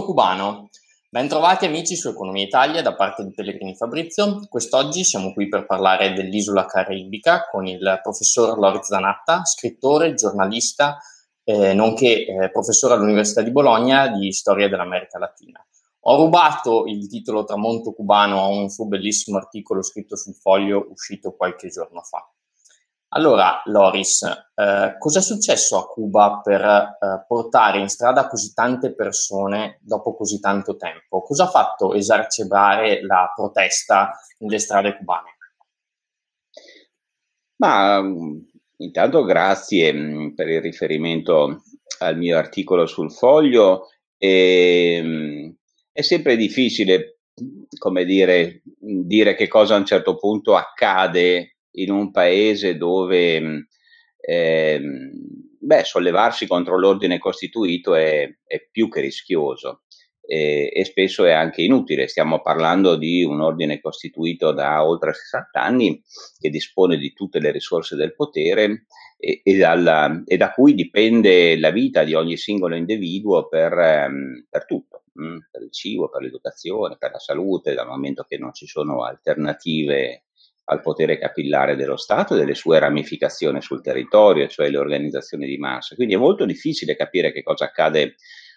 saluto cubano. Bentrovati amici su Economia Italia da parte di Pellegrini Fabrizio. Quest'oggi siamo qui per parlare dell'isola caraibica con il professor Lori Zanatta, scrittore, giornalista, eh, nonché eh, professore all'Università di Bologna di Storia dell'America Latina. Ho rubato il titolo Tramonto cubano a un suo bellissimo articolo scritto sul foglio uscito qualche giorno fa. Allora, Loris, eh, cosa è successo a Cuba per eh, portare in strada così tante persone dopo così tanto tempo? Cosa ha fatto esacerbare la protesta nelle strade cubane? Ma mm, intanto grazie mm, per il riferimento al mio articolo sul foglio. E, mm, è sempre difficile, come dire, dire che cosa a un certo punto accade in un paese dove eh, beh, sollevarsi contro l'ordine costituito è, è più che rischioso e, e, spesso è anche inutile. Stiamo parlando di un ordine costituito da oltre 60 anni che dispone di tutte le risorse del potere e, e, dalla, e da cui dipende la vita di ogni singolo individuo per, ehm, per tutto, mm, per il cibo, per l'educazione, per la salute, dal momento che non ci sono alternative al potere capillare dello Stato e delle sue ramificazioni sul territorio, cioè le organizzazioni di massa. Quindi è molto difficile capire che cosa accade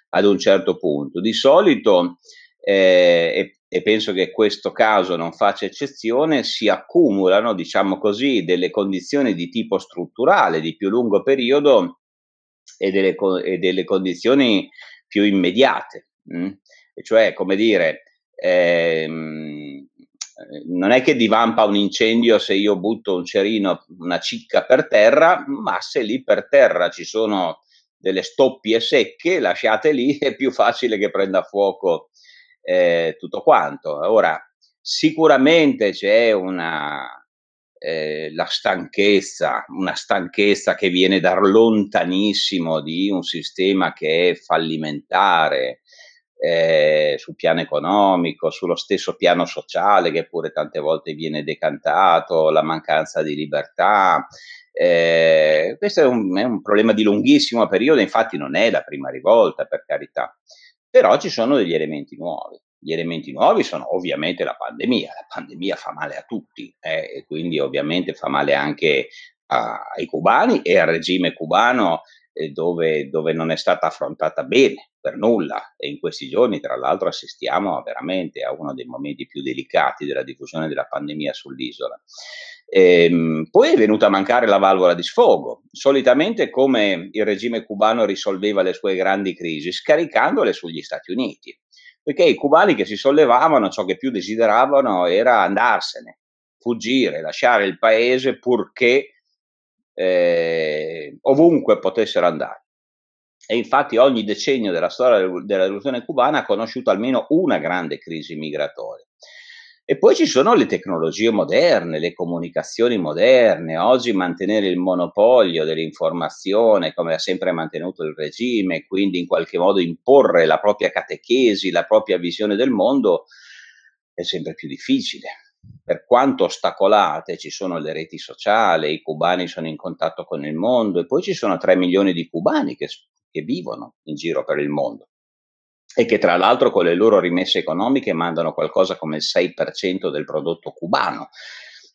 ad un certo punto. Di solito, eh, e, e, penso che questo caso non faccia eccezione, si accumulano, diciamo così, delle condizioni di tipo strutturale di più lungo periodo e delle, e delle condizioni più immediate. Mh? Mm? E cioè, come dire, ehm, eh, non è che divampa un incendio se io butto un cerino, una cicca per terra, ma se lì per terra ci sono delle stoppie secche, lasciate lì, è più facile che prenda fuoco eh, tutto quanto. Ora, sicuramente c'è una, eh, la stanchezza, una stanchezza che viene da lontanissimo di un sistema che è fallimentare, eh, sul piano economico, sullo stesso piano sociale che pure tante volte viene decantato, la mancanza di libertà. Eh, questo è un, è un problema di lunghissimo periodo, infatti non è la prima rivolta, per carità, però ci sono degli elementi nuovi. Gli elementi nuovi sono ovviamente la pandemia, la pandemia fa male a tutti eh, e quindi ovviamente fa male anche a, ai cubani e al regime cubano dove, dove, non è stata affrontata bene per nulla e in questi giorni tra l'altro assistiamo veramente a uno dei momenti più delicati della diffusione della pandemia sull'isola. Ehm, poi è venuta a mancare la valvola di sfogo, solitamente come il regime cubano risolveva le sue grandi crisi scaricandole sugli Stati Uniti, perché i cubani che si sollevavano ciò che più desideravano era andarsene, fuggire, lasciare il paese purché eh, ovunque potessero andare. E infatti ogni decennio della storia della rivoluzione cubana ha conosciuto almeno una grande crisi migratoria. E poi ci sono le tecnologie moderne, le comunicazioni moderne. Oggi mantenere il monopolio dell'informazione, come ha sempre mantenuto il regime, quindi in qualche modo imporre la propria catechesi, la propria visione del mondo, è sempre più difficile per quanto ostacolate, ci sono le reti sociali, i cubani sono in contatto con il mondo e poi ci sono 3 milioni di cubani che, che vivono in giro per il mondo e che tra l'altro con le loro rimesse economiche mandano qualcosa come il 6% del prodotto cubano.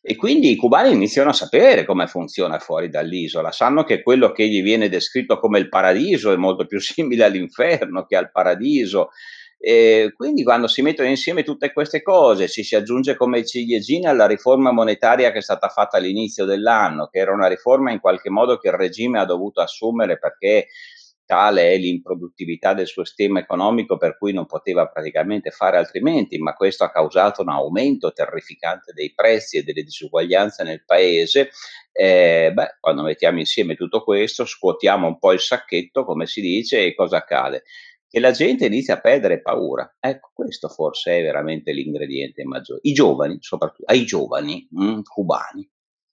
E quindi i cubani iniziano a sapere come funziona fuori dall'isola, sanno che quello che gli viene descritto come il paradiso è molto più simile all'inferno che al paradiso, e quindi quando si mettono insieme tutte queste cose, ci si aggiunge come ciliegina alla riforma monetaria che è stata fatta all'inizio dell'anno, che era una riforma in qualche modo che il regime ha dovuto assumere perché tale è l'improduttività del suo sistema economico per cui non poteva praticamente fare altrimenti, ma questo ha causato un aumento terrificante dei prezzi e delle disuguaglianze nel paese. Eh, beh, quando mettiamo insieme tutto questo, scuotiamo un po' il sacchetto, come si dice, e cosa accade? e la gente inizia a perdere paura. Ecco, questo forse è veramente l'ingrediente maggiore. I giovani, soprattutto ai giovani mh, mm, cubani,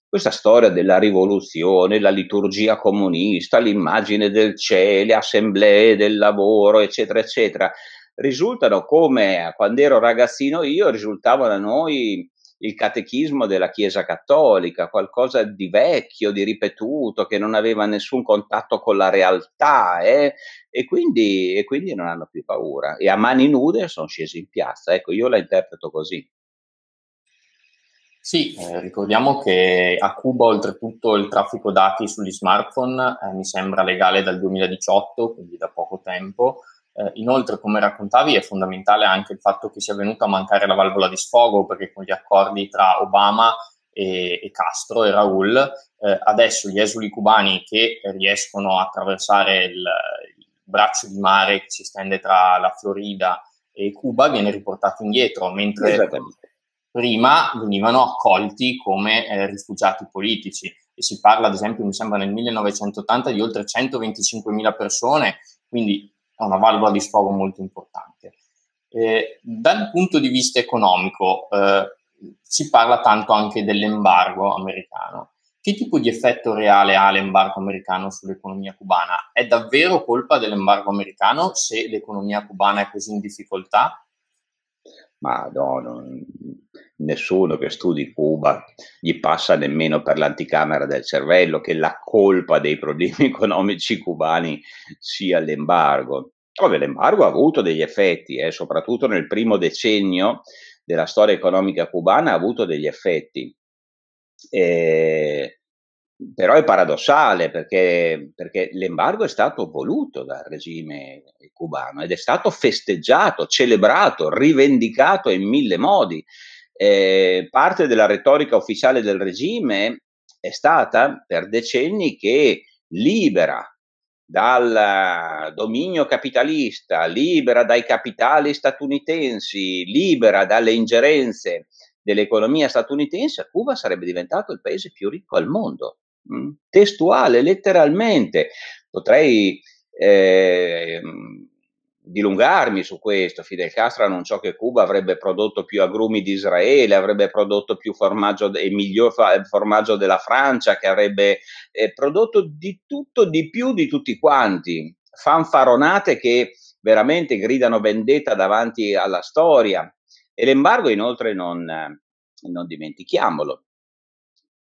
questa storia della rivoluzione, la liturgia comunista, l'immagine del cielo, le assemblee del lavoro, eccetera, eccetera, risultano come quando ero ragazzino io risultavano a noi il catechismo della Chiesa Cattolica, qualcosa di vecchio, di ripetuto, che non aveva nessun contatto con la realtà eh? e, quindi, e quindi non hanno più paura. E a mani nude sono scesi in piazza. Ecco, io la interpreto così. Sì, eh, ricordiamo che a Cuba oltretutto il traffico dati sugli smartphone eh, mi sembra legale dal 2018, quindi da poco tempo, eh, inoltre, come raccontavi, è fondamentale anche il fatto che sia venuta a mancare la valvola di sfogo, perché con gli accordi tra Obama e, e Castro e Raul, eh, adesso gli esuli cubani che riescono a attraversare il, il braccio di mare che si estende tra la Florida e Cuba viene riportato indietro, mentre prima venivano accolti come eh, rifugiati politici. E si parla, ad esempio, mi sembra nel 1980 di oltre 125.000 persone, quindi ha una valvola di sfogo molto importante. Eh, dal punto di vista economico eh, si parla tanto anche dell'embargo americano. Che tipo di effetto reale ha l'embargo americano sull'economia cubana? È davvero colpa dell'embargo americano se l'economia cubana è così in difficoltà? Ma no, non, nessuno che studi Cuba gli passa nemmeno per l'anticamera del cervello che la colpa dei problemi economici cubani sia l'embargo. Ovvio, l'embargo ha avuto degli effetti, eh, soprattutto nel primo decennio della storia economica cubana ha avuto degli effetti. Eh, però è paradossale perché, perché, l'embargo è stato voluto dal regime cubano ed è stato festeggiato, celebrato, rivendicato in mille modi. Eh, parte della retorica ufficiale del regime è stata per decenni che libera dal dominio capitalista, libera dai capitali statunitensi, libera dalle ingerenze dell'economia statunitense, Cuba sarebbe diventato il paese più ricco al mondo. Mm. Testuale, letteralmente. Potrei eh, dilungarmi su questo. Fidel Castro annunciò che Cuba avrebbe prodotto più agrumi di Israele, avrebbe prodotto più formaggio e miglior formaggio della Francia, che avrebbe eh, prodotto di tutto, di più di tutti quanti. Fanfaronate che veramente gridano vendetta davanti alla storia. E l'embargo inoltre non, non dimentichiamolo,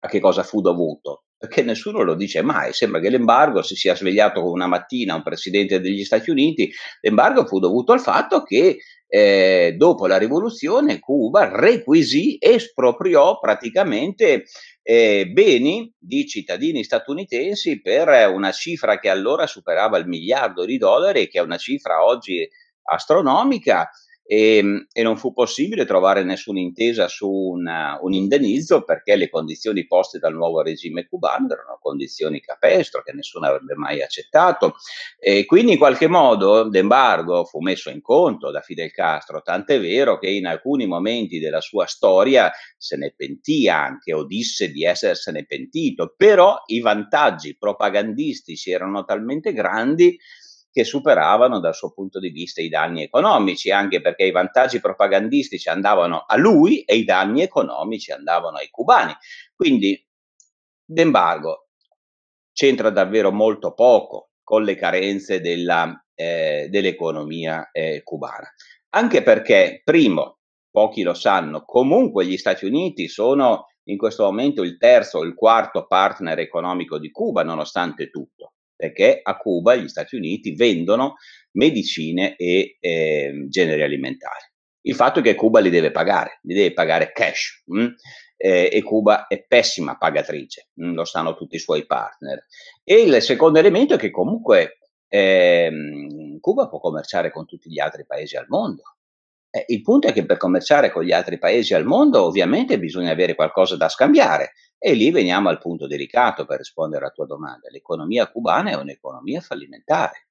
a che cosa fu dovuto? perché nessuno lo dice mai. Sembra che l'embargo si sia svegliato una mattina un presidente degli Stati Uniti. L'embargo fu dovuto al fatto che eh, dopo la rivoluzione Cuba requisì, espropriò praticamente eh, beni di cittadini statunitensi per una cifra che allora superava il miliardo di dollari, che è una cifra oggi astronomica e, ehm, e, non fu possibile trovare nessuna intesa su una, uh, un indennizzo perché le condizioni poste dal nuovo regime cubano erano condizioni capestro che nessuno avrebbe mai accettato e quindi in qualche modo l'embargo fu messo in conto da Fidel Castro, tant'è vero che in alcuni momenti della sua storia se ne pentì anche o disse di essersene pentito, però i vantaggi propagandistici erano talmente grandi che superavano dal suo punto di vista i danni economici, anche perché i vantaggi propagandistici andavano a lui e i danni economici andavano ai cubani. Quindi l'embargo c'entra davvero molto poco con le carenze della, eh, dell'economia eh, cubana. Anche perché, primo, pochi lo sanno, comunque gli Stati Uniti sono in questo momento il terzo o il quarto partner economico di Cuba, nonostante tutto perché a Cuba gli Stati Uniti vendono medicine e eh, generi alimentari. Il fatto è che Cuba li deve pagare, li deve pagare cash mm? eh, e Cuba è pessima pagatrice, mh, mm? lo sanno tutti i suoi partner. E il secondo elemento è che comunque eh, Cuba può commerciare con tutti gli altri paesi al mondo, eh, il punto è che per commerciare con gli altri paesi al mondo ovviamente bisogna avere qualcosa da scambiare e lì veniamo al punto delicato per rispondere alla tua domanda. L'economia cubana è un'economia fallimentare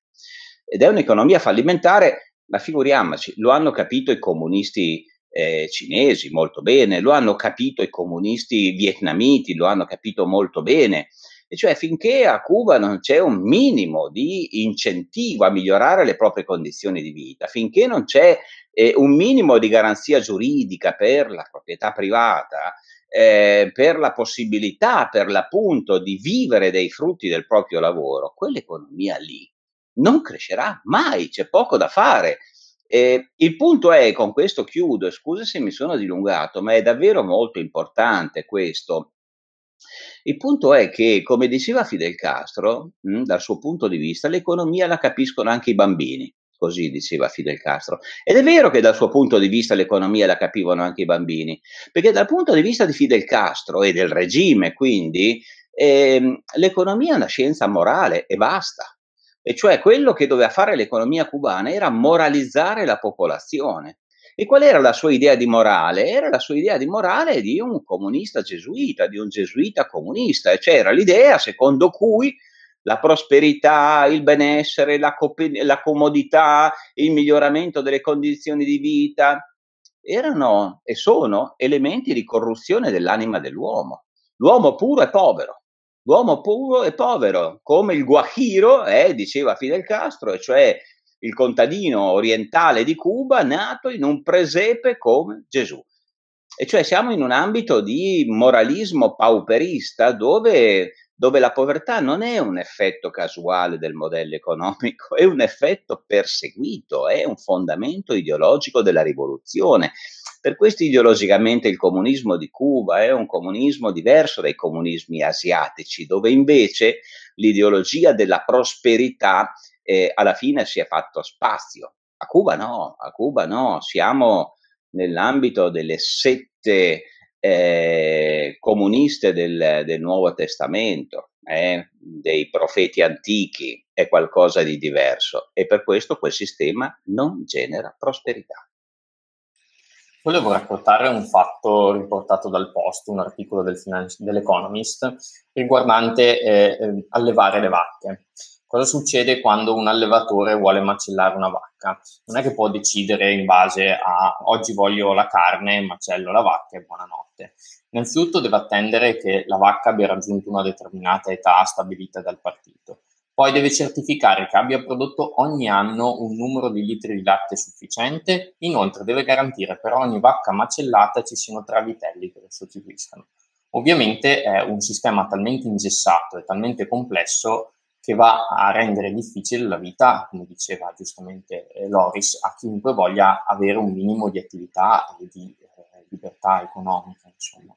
ed è un'economia fallimentare, ma figuriamoci, lo hanno capito i comunisti eh, cinesi molto bene, lo hanno capito i comunisti vietnamiti, lo hanno capito molto bene. E cioè finché a Cuba non c'è un minimo di incentivo a migliorare le proprie condizioni di vita, finché non c'è eh, un minimo di garanzia giuridica per la proprietà privata, eh, per la possibilità per l'appunto di vivere dei frutti del proprio lavoro, quell'economia lì non crescerà mai, c'è poco da fare. Eh, il punto è, con questo chiudo, scusa se mi sono dilungato, ma è davvero molto importante questo. Il punto è che, come diceva Fidel Castro, mh, mm, dal suo punto di vista, l'economia la capiscono anche i bambini così diceva Fidel Castro. Ed è vero che dal suo punto di vista l'economia la capivano anche i bambini, perché dal punto di vista di Fidel Castro e del regime, quindi, ehm, l'economia è una scienza morale e basta. E cioè quello che doveva fare l'economia cubana era moralizzare la popolazione. E qual era la sua idea di morale? Era la sua idea di morale di un comunista gesuita, di un gesuita comunista, e c'era l'idea secondo cui la prosperità, il benessere, la, cop- la comodità, il miglioramento delle condizioni di vita, erano e sono elementi di corruzione dell'anima dell'uomo. L'uomo puro è povero, l'uomo puro è povero, come il guajiro, eh, diceva Fidel Castro, e cioè il contadino orientale di Cuba nato in un presepe come Gesù. E cioè siamo in un ambito di moralismo pauperista dove dove la povertà non è un effetto casuale del modello economico, è un effetto perseguito, è un fondamento ideologico della rivoluzione. Per questo ideologicamente il comunismo di Cuba è un comunismo diverso dai comunismi asiatici, dove invece l'ideologia della prosperità eh, alla fine si è fatto spazio. A Cuba no, a Cuba no, siamo nell'ambito delle sette eh, comuniste del, del, Nuovo Testamento, eh, dei profeti antichi, è qualcosa di diverso e per questo quel sistema non genera prosperità. Volevo raccontare un fatto riportato dal Post, un articolo del Finan- dell'Economist, riguardante eh, eh allevare le vacche. Cosa succede quando un allevatore vuole macellare una vacca? Non è che può decidere in base a oggi voglio la carne, macello la vacca e buonanotte. Innanzitutto deve attendere che la vacca abbia raggiunto una determinata età stabilita dal partito. Poi deve certificare che abbia prodotto ogni anno un numero di litri di latte sufficiente. Inoltre deve garantire per ogni vacca macellata ci siano tre vitelli che lo sostituiscano. Ovviamente è un sistema talmente ingessato e talmente complesso che va a rendere difficile la vita, come diceva giustamente eh, Loris, a chiunque voglia avere un minimo di attività e di eh, libertà economica. Insomma.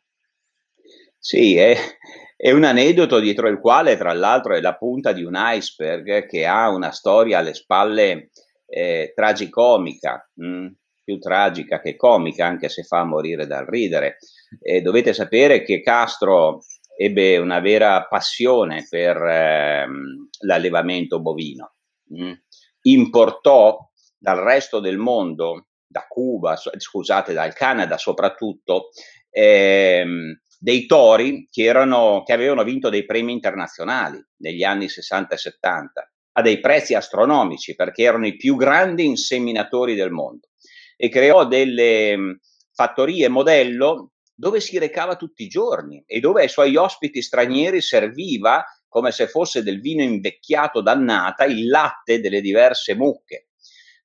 Sì, è, è, un aneddoto dietro il quale, tra l'altro, è la punta di un iceberg che ha una storia alle spalle eh, tragicomica, mh, mm, più tragica che comica, anche se fa morire dal ridere. Eh, dovete sapere che Castro ebbe una vera passione per ehm, l'allevamento bovino. Mm. Importò dal resto del mondo, da Cuba, scusate, dal Canada soprattutto, ehm, dei tori che, erano, che avevano vinto dei premi internazionali negli anni 60 e 70 a dei prezzi astronomici perché erano i più grandi inseminatori del mondo e creò delle mm, fattorie modello dove si recava tutti i giorni e dove ai suoi ospiti stranieri serviva, come se fosse del vino invecchiato d'annata, il latte delle diverse mucche.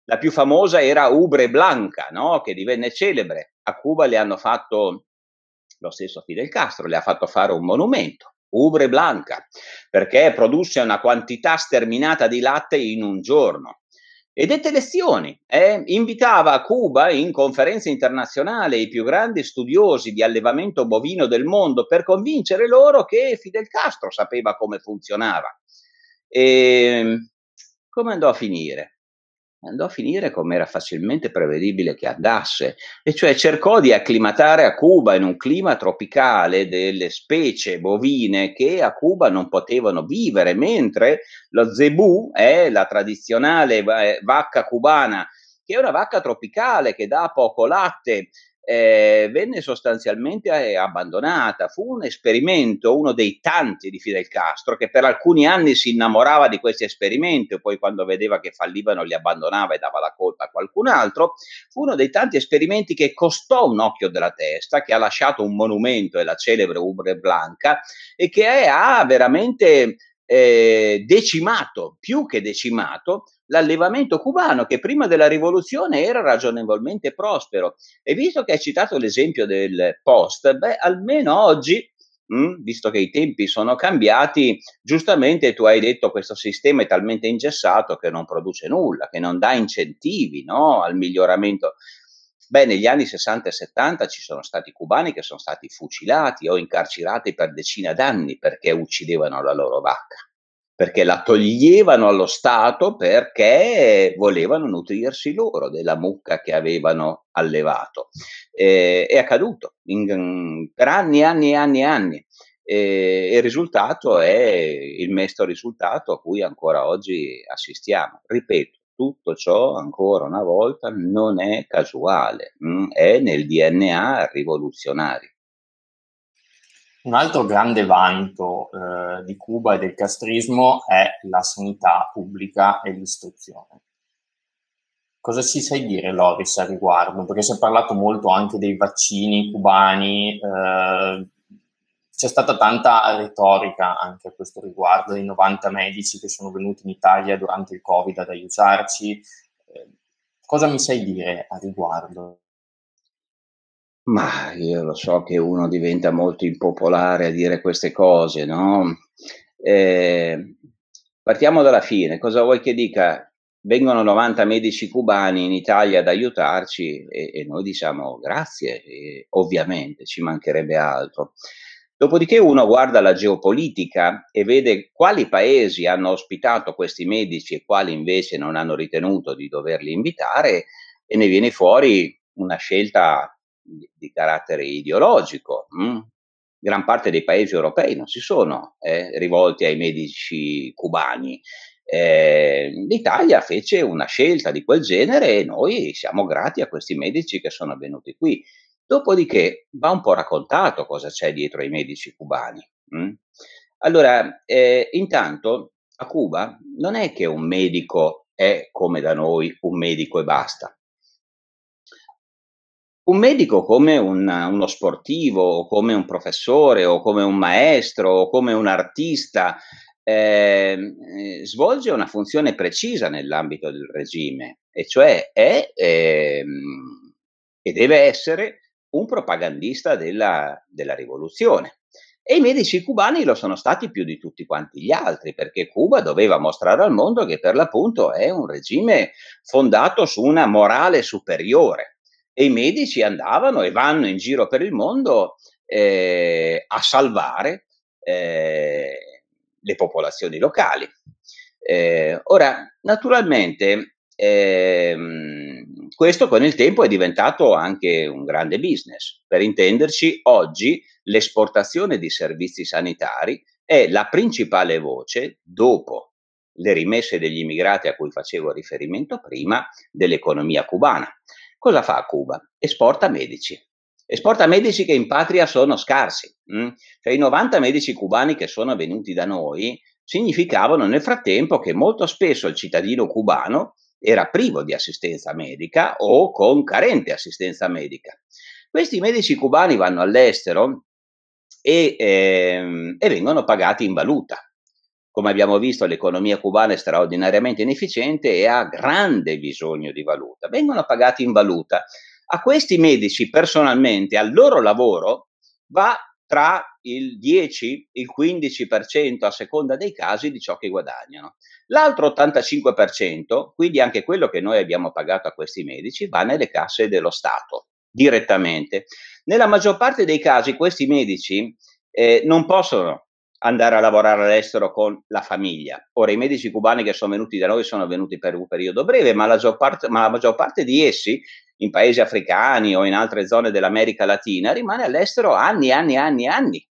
La più famosa era Ubre Blanca, no? che divenne celebre. A Cuba le hanno fatto, lo stesso Fidel Castro, le ha fatto fare un monumento. Ubre Blanca, perché produsse una quantità sterminata di latte in un giorno e dette lezioni. Eh, invitava a Cuba in conferenza internazionale i più grandi studiosi di allevamento bovino del mondo per convincere loro che Fidel Castro sapeva come funzionava. E ehm, come andò a finire? andò a finire come era facilmente prevedibile che andasse, e cioè cercò di acclimatare a Cuba in un clima tropicale delle specie bovine che a Cuba non potevano vivere, mentre lo zebù è la tradizionale eh, vacca cubana che è una vacca tropicale che dà poco latte eh, venne sostanzialmente eh, abbandonata. Fu un esperimento, uno dei tanti di Fidel Castro, che per alcuni anni si innamorava di questi esperimenti, poi quando vedeva che fallivano li abbandonava e dava la colpa a qualcun altro. Fu uno dei tanti esperimenti che costò un occhio della testa, che ha lasciato un monumento, è la celebre Ubre Blanca, e che è, ha veramente eh, decimato, più che decimato, l'allevamento cubano che prima della rivoluzione era ragionevolmente prospero. E visto che hai citato l'esempio del post, beh, almeno oggi Mm, visto che i tempi sono cambiati, giustamente tu hai detto che questo sistema è talmente ingessato che non produce nulla, che non dà incentivi no, al miglioramento. Beh, negli anni 60 e 70 ci sono stati cubani che sono stati fucilati o incarcerati per decine d'anni perché uccidevano la loro vacca perché la toglievano allo Stato perché volevano nutrirsi loro della mucca che avevano allevato. Eh, è accaduto in, per anni e anni e anni e anni. E il risultato è il mesto risultato a cui ancora oggi assistiamo. Ripeto, tutto ciò ancora una volta non è casuale, mh? Mm, è nel DNA rivoluzionario. Un altro grande vanto eh, di Cuba e del castrismo è la sanità pubblica e l'istruzione. Cosa ci sai dire, Loris, a riguardo? Perché si è parlato molto anche dei vaccini cubani, eh, c'è stata tanta retorica anche a questo riguardo, dei 90 medici che sono venuti in Italia durante il Covid ad aiutarci. Eh, cosa mi sai dire a riguardo? Ma io lo so che uno diventa molto impopolare a dire queste cose, no, ehm, partiamo dalla fine. Cosa vuoi che dica? Vengono 90 medici cubani in Italia ad aiutarci e e noi diciamo: "Grazie", ehm, ovviamente, ci mancherebbe altro. Dopodiché uno guarda la geopolitica e vede quali paesi hanno ospitato questi medici e quali invece non hanno ritenuto di doverli invitare e ne viene fuori una scelta di carattere ideologico. Mm? Gran parte dei paesi europei non si sono eh, rivolti ai medici cubani. Eh, L'Italia fece una scelta di quel genere e noi siamo grati a questi medici che sono venuti qui. Dopodiché va un po' raccontato cosa c'è dietro ai medici cubani. Mm? Allora, eh, intanto a Cuba non è che un medico è come da noi un medico e basta. Un medico come un, uno sportivo, come un professore, o come un maestro, o come un artista, ehm, eh, svolge una funzione precisa nell'ambito del regime, e cioè è eh, e deve essere un propagandista della, della rivoluzione. E i medici cubani lo sono stati più di tutti quanti gli altri, perché Cuba doveva mostrare al mondo che per l'appunto è un regime fondato su una morale superiore e i medici andavano e vanno in giro per il mondo eh, a salvare eh, le popolazioni locali. Eh, ora, naturalmente, ehm, questo con il tempo è diventato anche un grande business. Per intenderci, oggi l'esportazione di servizi sanitari è la principale voce, dopo le rimesse degli immigrati a cui facevo riferimento prima, dell'economia cubana. Cosa fa Cuba? Esporta medici. Esporta medici che in patria sono scarsi. Mh? Mm? Cioè i 90 medici cubani che sono venuti da noi significavano nel frattempo che molto spesso il cittadino cubano era privo di assistenza medica o con carente assistenza medica. Questi medici cubani vanno all'estero e, ehm, e vengono pagati in valuta. Come abbiamo visto l'economia cubana è straordinariamente inefficiente e ha grande bisogno di valuta. Vengono pagati in valuta. A questi medici personalmente, al loro lavoro, va tra il 10 e il 15% a seconda dei casi di ciò che guadagnano. L'altro 85%, quindi anche quello che noi abbiamo pagato a questi medici, va nelle casse dello Stato direttamente. Nella maggior parte dei casi questi medici eh, non possono andare a lavorare all'estero con la famiglia. Ora, i medici cubani che sono venuti da noi sono venuti per un periodo breve, ma la maggior parte, ma la maggior parte di essi, in paesi africani o in altre zone dell'America Latina, rimane all'estero anni, anni, anni, anni.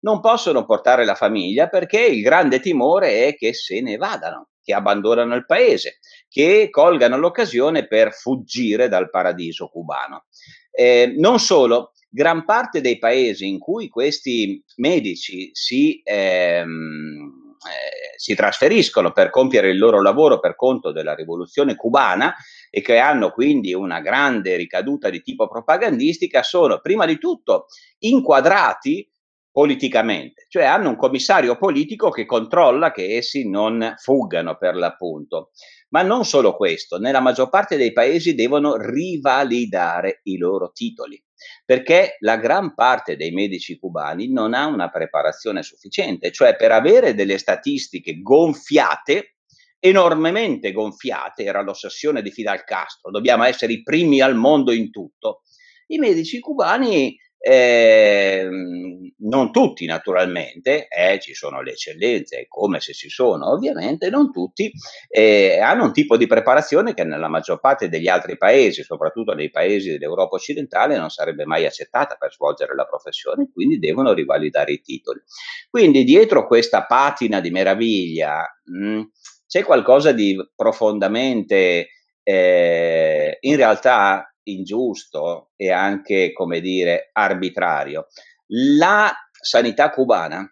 Non possono portare la famiglia perché il grande timore è che se ne vadano, che abbandonano il paese, che colgano l'occasione per fuggire dal paradiso cubano. Eh, non solo, gran parte dei paesi in cui questi medici si, ehm, eh, si, trasferiscono per compiere il loro lavoro per conto della rivoluzione cubana e che hanno quindi una grande ricaduta di tipo propagandistica sono prima di tutto inquadrati politicamente, cioè hanno un commissario politico che controlla che essi non fuggano per l'appunto. Ma non solo questo, nella maggior parte dei paesi devono rivalidare i loro titoli perché la gran parte dei medici cubani non ha una preparazione sufficiente, cioè per avere delle statistiche gonfiate, enormemente gonfiate, era l'ossessione di Fidel Castro, dobbiamo essere i primi al mondo in tutto, i medici cubani eh, non tutti naturalmente, eh, ci sono le eccellenze, come se ci sono ovviamente, non tutti eh, hanno un tipo di preparazione che nella maggior parte degli altri paesi, soprattutto nei paesi dell'Europa occidentale, non sarebbe mai accettata per svolgere la professione, quindi devono rivalidare i titoli. Quindi dietro questa patina di meraviglia mh, mm, c'è qualcosa di profondamente eh, in realtà ingiusto e anche, come dire, arbitrario. La sanità cubana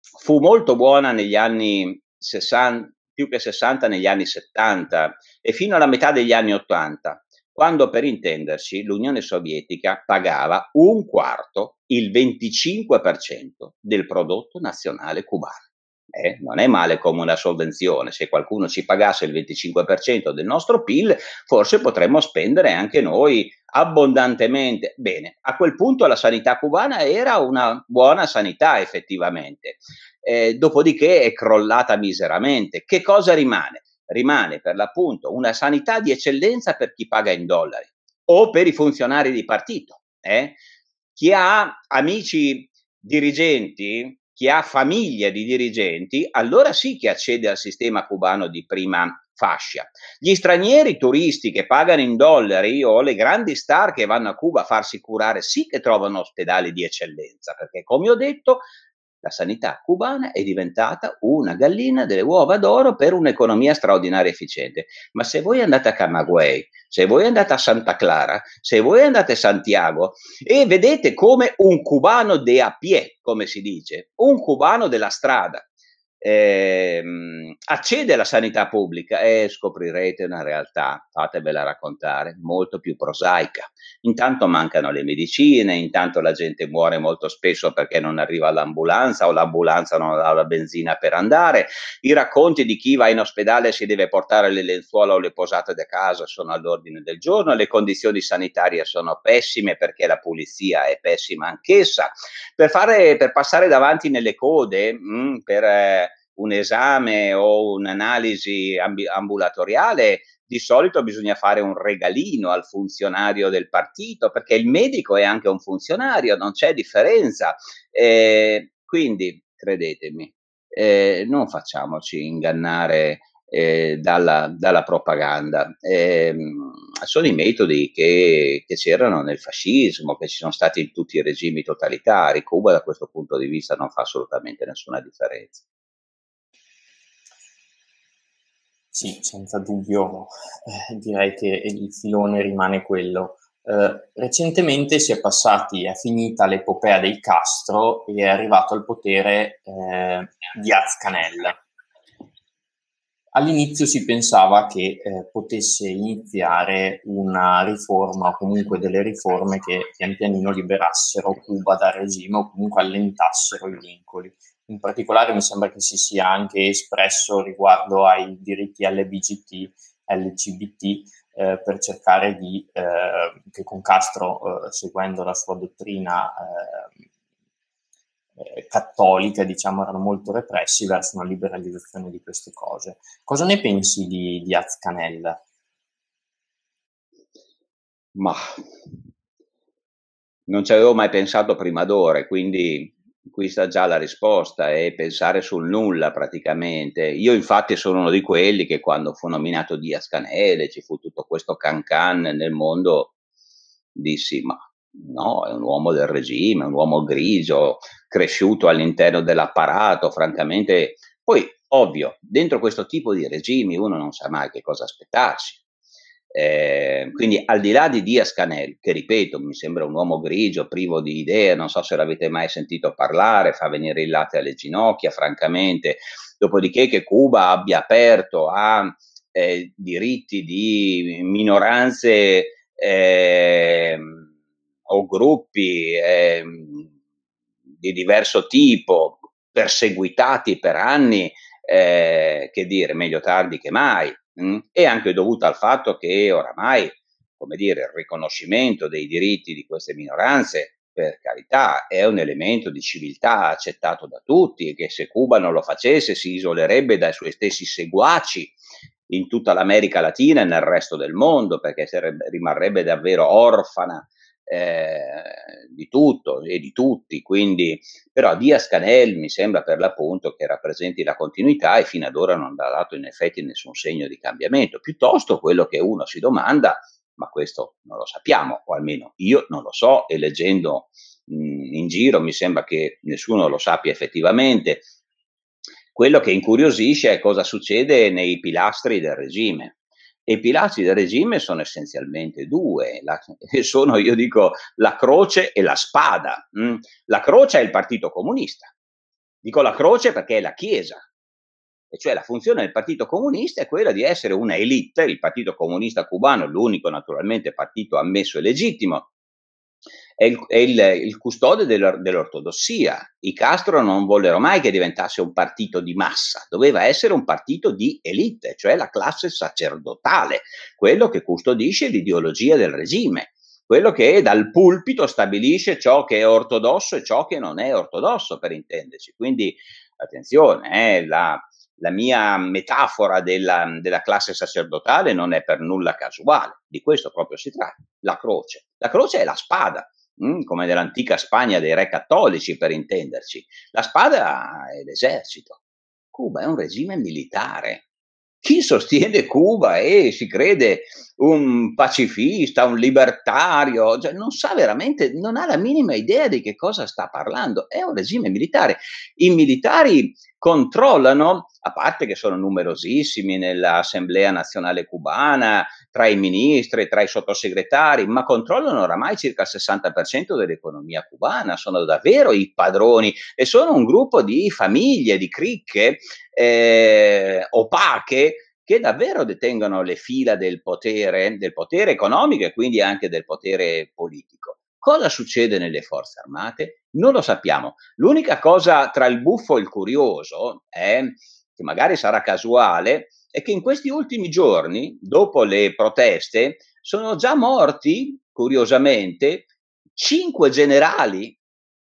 fu molto buona negli anni 60, più che 60 negli anni 70 e fino alla metà degli anni 80, quando per intenderci l'Unione Sovietica pagava un quarto, il 25% del prodotto nazionale cubano eh, non è male come una sovvenzione, se qualcuno ci pagasse il 25% del nostro PIL, forse potremmo spendere anche noi abbondantemente. Bene, a quel punto la sanità cubana era una buona sanità effettivamente, eh, dopodiché è crollata miseramente. Che cosa rimane? Rimane per l'appunto una sanità di eccellenza per chi paga in dollari o per i funzionari di partito. Eh? Chi ha amici dirigenti che ha famiglia di dirigenti, allora sì che accede al sistema cubano di prima fascia. Gli stranieri turisti che pagano in dollari o le grandi star che vanno a Cuba a farsi curare sì che trovano ospedali di eccellenza, perché come ho detto la sanità cubana è diventata una gallina delle uova d'oro per un'economia straordinaria e efficiente. Ma se voi andate a Camagüey, se voi andate a Santa Clara, se voi andate a Santiago e vedete come un cubano de a pie, come si dice, un cubano della strada, ehm, accede alla sanità pubblica e scoprirete una realtà, fatevela raccontare, molto più prosaica. Intanto mancano le medicine, intanto la gente muore molto spesso perché non arriva l'ambulanza o l'ambulanza non ha la benzina per andare, i racconti di chi va in ospedale e si deve portare le lenzuola o le posate da casa sono all'ordine del giorno, le condizioni sanitarie sono pessime perché la pulizia è pessima anch'essa. Per, fare, per passare davanti nelle code, mh, mm, per... Eh, un esame o un'analisi amb- ambulatoriale, di solito bisogna fare un regalino al funzionario del partito, perché il medico è anche un funzionario, non c'è differenza. Eh, quindi, credetemi, eh, non facciamoci ingannare eh, dalla, dalla, propaganda. Eh, sono i metodi che, che, c'erano nel fascismo, che ci sono stati in tutti i regimi totalitari. Cuba da questo punto di vista non fa assolutamente nessuna differenza. Sì, senza dubbio eh, direi che il filone rimane quello. Eh, recentemente si è passati, è finita l'epopea del Castro e è arrivato al potere eh, Diaz Canel. All'inizio si pensava che eh, potesse iniziare una riforma o comunque delle riforme che pian pianino liberassero Cuba dal regime o comunque allentassero i vincoli. In particolare mi sembra che si sia anche espresso riguardo ai diritti LBGT, LCBT, eh, per cercare di, eh, che con Castro, eh, seguendo la sua dottrina, eh, eh, cattolica, diciamo, erano molto repressi verso una liberalizzazione di queste cose. Cosa ne pensi di, di Azcanella? Ma non ci avevo mai pensato prima d'ora, quindi qui sta già la risposta, è pensare sul nulla praticamente. Io infatti sono uno di quelli che quando fu nominato Diaz Canele, ci fu tutto questo cancan nel mondo, dissi ma No, è un uomo del regime, un uomo grigio, cresciuto all'interno dell'apparato, francamente. Poi, ovvio, dentro questo tipo di regimi uno non sa mai che cosa aspettarsi. Eh, quindi al di là di Diaz Canel, che ripeto mi sembra un uomo grigio, privo di idee, non so se l'avete mai sentito parlare, fa venire il latte alle ginocchia, francamente, dopodiché che Cuba abbia aperto a eh, diritti di minoranze eh, o gruppi eh, di diverso tipo perseguitati per anni, eh, che dire, meglio tardi che mai, mh? Mm? e anche dovuta al fatto che oramai, come dire, il riconoscimento dei diritti di queste minoranze, per carità, è un elemento di civiltà accettato da tutti e che se Cuba non lo facesse si isolerebbe dai suoi stessi seguaci in tutta l'America Latina e nel resto del mondo, perché sarebbe, rimarrebbe davvero orfana eh, di tutto e di tutti, quindi però Diaz Canel mi sembra per l'appunto che rappresenti la continuità e fino ad ora non ha dato in effetti nessun segno di cambiamento, piuttosto quello che uno si domanda, ma questo non lo sappiamo, o almeno io non lo so e leggendo mh, mm, in giro mi sembra che nessuno lo sappia effettivamente, quello che incuriosisce è cosa succede nei pilastri del regime e i pilastri del regime sono essenzialmente due, la, sono, io dico, la croce e la spada. Mm? La croce è il Partito Comunista. Dico la croce perché è la Chiesa, e cioè la funzione del Partito Comunista è quella di essere una elite, il Partito Comunista cubano, l'unico naturalmente partito ammesso e legittimo, è il, è il, il custode dell'or- dell'ortodossia. I Castro non vollero mai che diventasse un partito di massa, doveva essere un partito di elite, cioè la classe sacerdotale, quello che custodisce l'ideologia del regime, quello che dal pulpito stabilisce ciò che è ortodosso e ciò che non è ortodosso, per intenderci. Quindi, attenzione, eh, la, la mia metafora della, della, classe sacerdotale non è per nulla casuale, di questo proprio si tratta, la croce. La croce è la spada, Mm, come nell'antica Spagna dei re cattolici per intenderci. La spada è l'esercito. Cuba è un regime militare. Chi sostiene Cuba e si crede un pacifista, un libertario, cioè non sa veramente, non ha la minima idea di che cosa sta parlando. È un regime militare. I militari controllano, a parte che sono numerosissimi nell'Assemblea nazionale cubana, tra i ministri, tra i sottosegretari, ma controllano oramai circa il 60% dell'economia cubana, sono davvero i padroni e sono un gruppo di famiglie, di cricche eh, opache che davvero detengono le fila del potere, del potere economico e quindi anche del potere politico. Cosa succede nelle forze armate? Non lo sappiamo. L'unica cosa tra il buffo e il curioso, è, che magari sarà casuale, è che in questi ultimi giorni, dopo le proteste, sono già morti, curiosamente, cinque generali.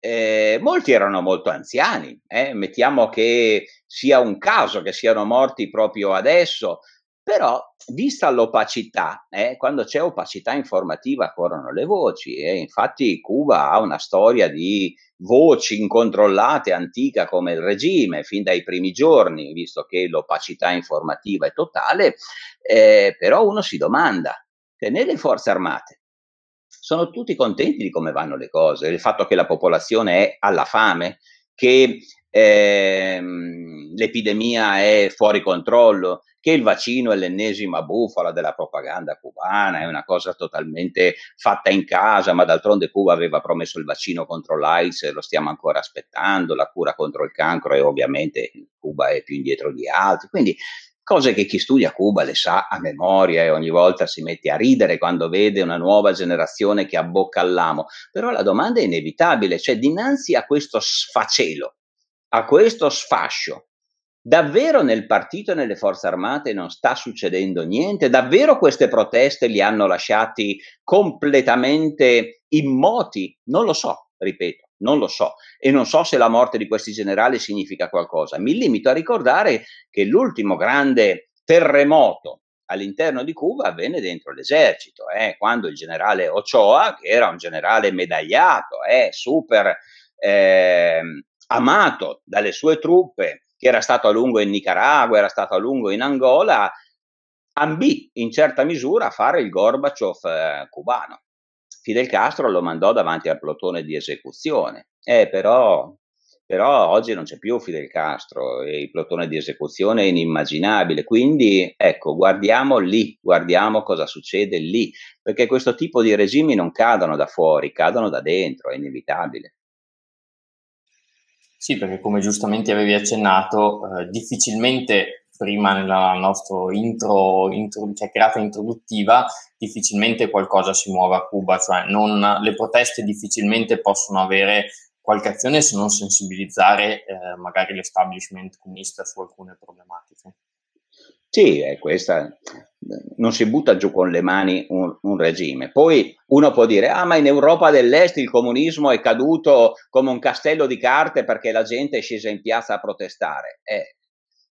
Eh, molti erano molto anziani, eh? mettiamo che sia un caso che siano morti proprio adesso, però, vista l'opacità, eh, quando c'è opacità informativa corrono le voci e eh, infatti Cuba ha una storia di voci incontrollate antica come il regime, fin dai primi giorni, visto che l'opacità informativa è totale, eh, però uno si domanda, se nelle forze armate sono tutti contenti di come vanno le cose, il fatto che la popolazione è alla fame, che ehm, l'epidemia è fuori controllo, che il vaccino è l'ennesima bufala della propaganda cubana, è una cosa totalmente fatta in casa, ma d'altronde Cuba aveva promesso il vaccino contro l'AIDS, lo stiamo ancora aspettando, la cura contro il cancro e ovviamente Cuba è più indietro di altri. Quindi cose che chi studia Cuba le sa a memoria e ogni volta si mette a ridere quando vede una nuova generazione che abbocca all'amo. Però la domanda è inevitabile, cioè dinanzi a questo sfacelo a questo sfascio. Davvero nel partito e nelle forze armate non sta succedendo niente? Davvero queste proteste li hanno lasciati completamente immoti? Non lo so, ripeto, non lo so. E non so se la morte di questi generali significa qualcosa. Mi limito a ricordare che l'ultimo grande terremoto all'interno di Cuba avvenne dentro l'esercito, eh, quando il generale Ochoa, che era un generale medagliato, eh, super... Eh, amato dalle sue truppe, che era stato a lungo in Nicaragua, era stato a lungo in Angola, ambì in certa misura a fare il Gorbaciov eh, cubano. Fidel Castro lo mandò davanti al plotone di esecuzione, eh, però, però oggi non c'è più Fidel Castro e il plotone di esecuzione è inimmaginabile, quindi ecco, guardiamo lì, guardiamo cosa succede lì, perché questo tipo di regimi non cadono da fuori, cadono da dentro, è inevitabile. Sì, perché come giustamente avevi accennato, eh, difficilmente prima nella nostra intro, intro, cioè chiacchierata introduttiva, difficilmente qualcosa si muove a Cuba, cioè non, le proteste difficilmente possono avere qualche azione se non sensibilizzare eh, magari l'establishment comunista su alcune problematiche. Sì, è questa non si butta giù con le mani un, un, regime. Poi uno può dire, ah ma in Europa dell'Est il comunismo è caduto come un castello di carte perché la gente è scesa in piazza a protestare. Eh,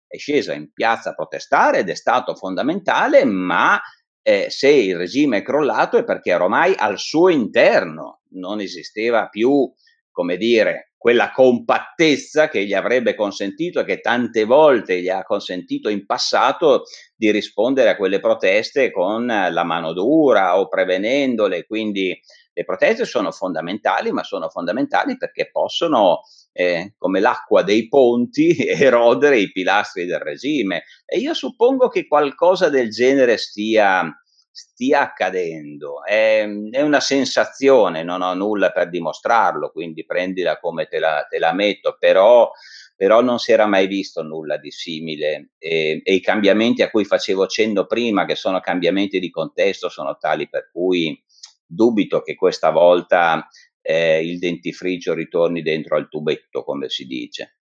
è scesa in piazza a protestare ed è stato fondamentale, ma eh, se il regime è crollato è perché ormai al suo interno non esisteva più, come dire, quella compattezza che gli avrebbe consentito e che tante volte gli ha consentito in passato di rispondere a quelle proteste con la mano dura o prevenendole. Quindi le proteste sono fondamentali, ma sono fondamentali perché possono, eh, come l'acqua dei ponti, erodere i pilastri del regime. E io suppongo che qualcosa del genere stia stia accadendo. È, è una sensazione, non ho nulla per dimostrarlo, quindi prendila come te la, te la metto, però però non si era mai visto nulla di simile e, e, i cambiamenti a cui facevo cenno prima, che sono cambiamenti di contesto, sono tali per cui dubito che questa volta eh, il dentifricio ritorni dentro al tubetto, come si dice.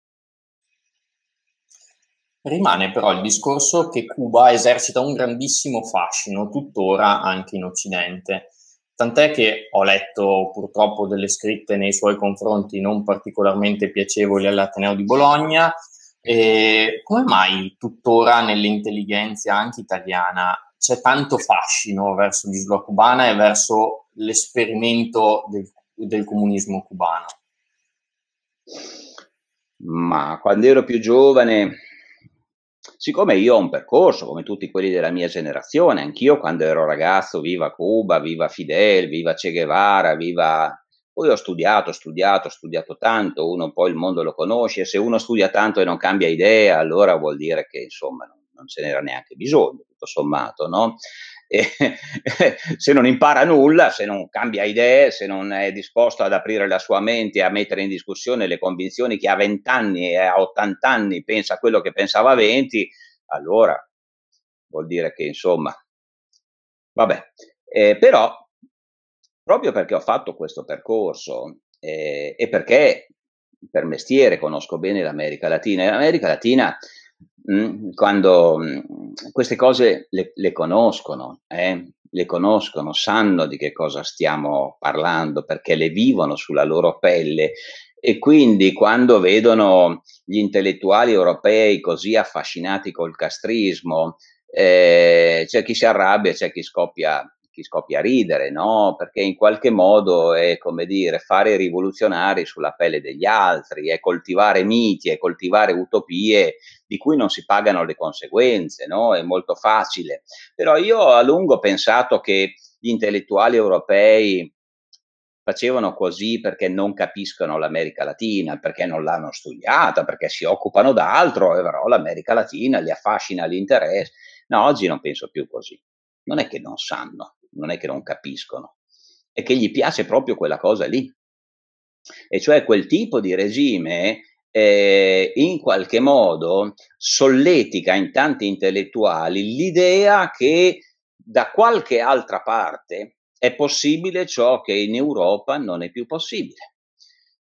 Rimane però il discorso che Cuba esercita un grandissimo fascino tuttora anche in Occidente, tant'è che ho letto purtroppo delle scritte nei suoi confronti non particolarmente piacevoli all'Ateneo di Bologna. E come mai tuttora nell'intelligenza anche italiana c'è tanto fascino verso l'isola cubana e verso l'esperimento del, del comunismo cubano? Ma quando ero più giovane siccome io ho un percorso, come tutti quelli della mia generazione, anch'io quando ero ragazzo, viva Cuba, viva Fidel, viva Che Guevara, viva... Poi ho studiato, studiato, studiato tanto, uno poi il mondo lo conosce, se uno studia tanto e non cambia idea, allora vuol dire che insomma non, ce n'era neanche bisogno, tutto sommato, no? e se non impara nulla, se non cambia idee, se non è disposto ad aprire la sua mente e a mettere in discussione le convinzioni che a 20 anni e a 80 anni pensa quello che pensava a 20, allora vuol dire che insomma, vabbè, eh, però proprio perché ho fatto questo percorso eh, e perché per mestiere conosco bene l'America Latina, l'America Latina Mm? quando mm, queste cose le, le conoscono, eh? le conoscono, sanno di che cosa stiamo parlando perché le vivono sulla loro pelle e quindi quando vedono gli intellettuali europei così affascinati col castrismo, eh, c'è chi si arrabbia, c'è chi scoppia ti scoppia a ridere, no? Perché in qualche modo è come dire fare rivoluzionari sulla pelle degli altri, è coltivare miti, è coltivare utopie di cui non si pagano le conseguenze, no? È molto facile. Però io a lungo ho pensato che gli intellettuali europei facevano così perché non capiscono l'America Latina, perché non l'hanno studiata, perché si occupano d'altro e eh, però l'America Latina li affascina l'interesse. No, oggi non penso più così. Non è che non sanno, non è che non capiscono, è che gli piace proprio quella cosa lì. E cioè quel tipo di regime eh, in qualche modo solletica in tanti intellettuali l'idea che da qualche altra parte è possibile ciò che in Europa non è più possibile.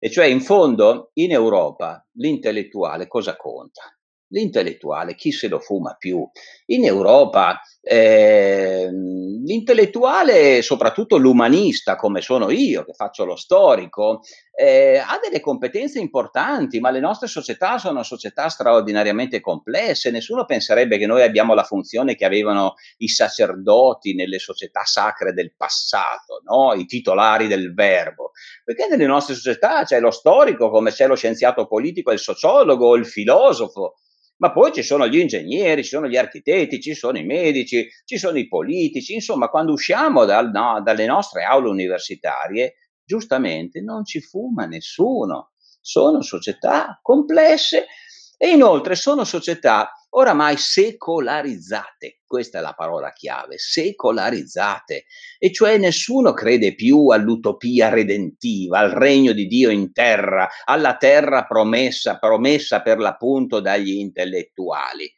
E cioè, in fondo, in Europa l'intellettuale cosa conta? L'intellettuale chi se lo fuma più? In Europa eh, l'intellettuale, soprattutto l'umanista come sono io, che faccio lo storico, eh, ha delle competenze importanti, ma le nostre società sono società straordinariamente complesse. Nessuno penserebbe che noi abbiamo la funzione che avevano i sacerdoti nelle società sacre del passato, no? i titolari del verbo, perché nelle nostre società c'è lo storico come c'è lo scienziato politico, il sociologo, il filosofo ma poi ci sono gli ingegneri, ci sono gli architetti, ci sono i medici, ci sono i politici, insomma, quando usciamo dal, no, dalle nostre aule universitarie, giustamente non ci fuma nessuno. Sono società complesse e inoltre sono società oramai secolarizzate, questa è la parola chiave, secolarizzate, e cioè nessuno crede più all'utopia redentiva, al regno di Dio in terra, alla terra promessa, promessa per l'appunto dagli intellettuali.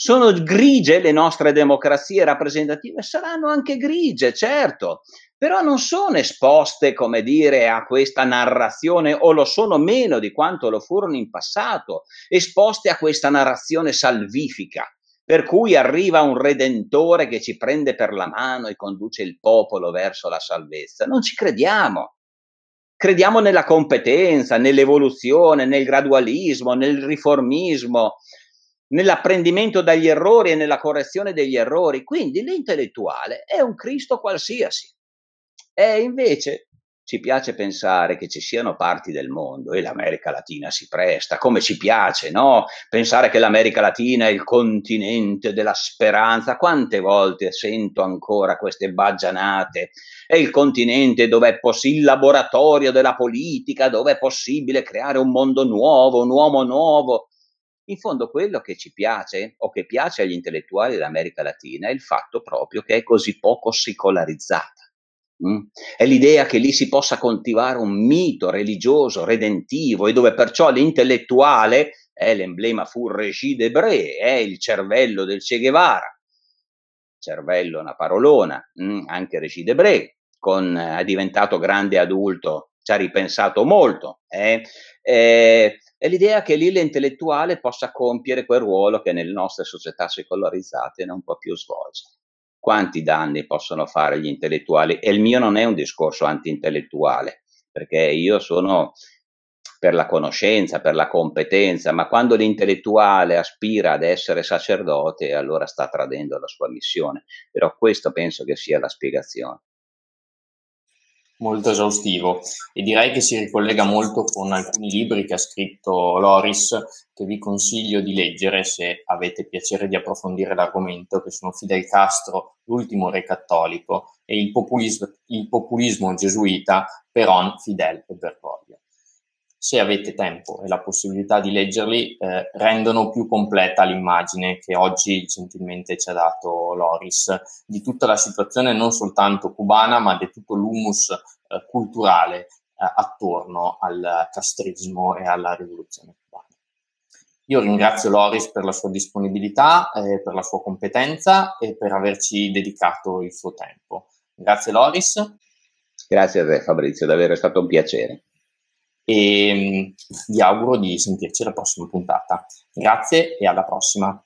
Sono grigie le nostre democrazie rappresentative, saranno anche grigie, certo, però non sono esposte, come dire, a questa narrazione o lo sono meno di quanto lo furono in passato, esposte a questa narrazione salvifica per cui arriva un redentore che ci prende per la mano e conduce il popolo verso la salvezza. Non ci crediamo. Crediamo nella competenza, nell'evoluzione, nel gradualismo, nel riformismo, nell'apprendimento dagli errori e nella correzione degli errori. Quindi l'intellettuale è un Cristo qualsiasi. E invece ci piace pensare che ci siano parti del mondo e l'America Latina si presta, come ci piace, no? Pensare che l'America Latina è il continente della speranza. Quante volte sento ancora queste baggianate? È il continente dove è possibile il laboratorio della politica, dove è possibile creare un mondo nuovo, un uomo nuovo. In fondo quello che ci piace o che piace agli intellettuali dell'America Latina è il fatto proprio che è così poco secolarizzata. Mm? È l'idea che lì si possa coltivare un mito religioso, redentivo, e dove perciò l'intellettuale è eh, l'emblema fu Régide Debré, è il cervello del Che Guevara. Cervello, una parolona, mm? anche Régide Debré con, eh, è diventato grande adulto ci ha ripensato molto. Eh? E, eh, e l'idea che lì l'intellettuale possa compiere quel ruolo che nelle nostre società secolarizzate non può più svolgere. Quanti danni possono fare gli intellettuali? E il mio non è un discorso anti-intellettuale, perché io sono per la conoscenza, per la competenza, ma quando l'intellettuale aspira ad essere sacerdote, allora sta tradendo la sua missione. Però questo penso che sia la spiegazione molto esaustivo e direi che si ricollega molto con alcuni libri che ha scritto Loris che vi consiglio di leggere se avete piacere di approfondire l'argomento che sono Fidel Castro, l'ultimo re cattolico e il populismo, il populismo gesuita Peron, Fidel e Bergoglio se avete tempo e la possibilità di leggerli, eh, rendono più completa l'immagine che oggi gentilmente ci ha dato Loris di tutta la situazione non soltanto cubana, ma di tutto l'humus eh, culturale eh, attorno al castrismo e alla rivoluzione cubana. Io ringrazio Loris per la sua disponibilità, eh, per la sua competenza e per averci dedicato il suo tempo. Grazie Loris. Grazie a te Fabrizio, davvero è stato un piacere e mm, vi auguro di sentirci alla prossima puntata. Grazie e alla prossima.